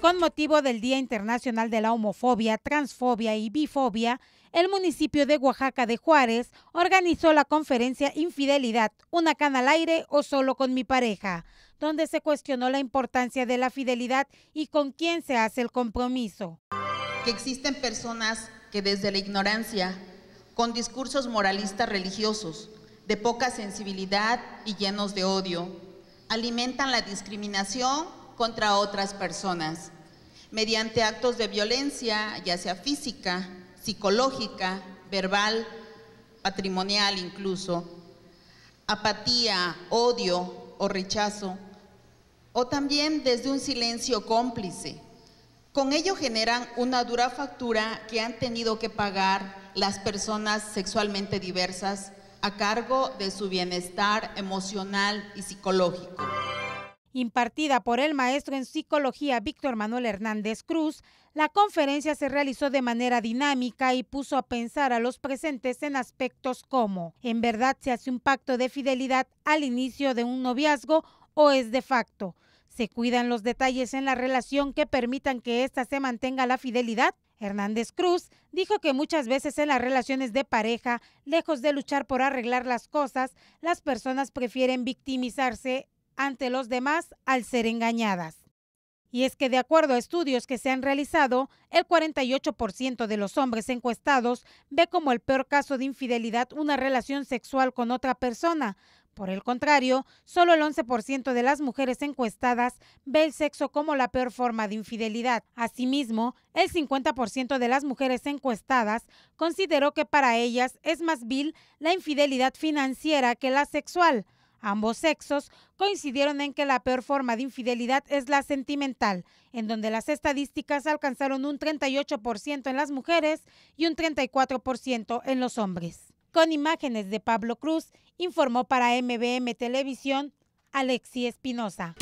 Con motivo del Día Internacional de la Homofobia, Transfobia y Bifobia, el municipio de Oaxaca de Juárez organizó la conferencia Infidelidad, una cana al aire o solo con mi pareja, donde se cuestionó la importancia de la fidelidad y con quién se hace el compromiso. Que existen personas que desde la ignorancia, con discursos moralistas religiosos, de poca sensibilidad y llenos de odio, alimentan la discriminación contra otras personas, mediante actos de violencia, ya sea física, psicológica, verbal, patrimonial incluso, apatía, odio o rechazo, o también desde un silencio cómplice. Con ello generan una dura factura que han tenido que pagar las personas sexualmente diversas a cargo de su bienestar emocional y psicológico impartida por el maestro en psicología Víctor Manuel Hernández Cruz, la conferencia se realizó de manera dinámica y puso a pensar a los presentes en aspectos como, ¿en verdad se hace un pacto de fidelidad al inicio de un noviazgo o es de facto? ¿Se cuidan los detalles en la relación que permitan que ésta se mantenga la fidelidad? Hernández Cruz dijo que muchas veces en las relaciones de pareja, lejos de luchar por arreglar las cosas, las personas prefieren victimizarse ante los demás al ser engañadas. Y es que de acuerdo a estudios que se han realizado, el 48% de los hombres encuestados ve como el peor caso de infidelidad una relación sexual con otra persona. Por el contrario, solo el 11% de las mujeres encuestadas ve el sexo como la peor forma de infidelidad. Asimismo, el 50% de las mujeres encuestadas consideró que para ellas es más vil la infidelidad financiera que la sexual Ambos sexos coincidieron en que la peor forma de infidelidad es la sentimental, en donde las estadísticas alcanzaron un 38% en las mujeres y un 34% en los hombres. Con imágenes de Pablo Cruz, informó para MBM Televisión Alexi Espinosa.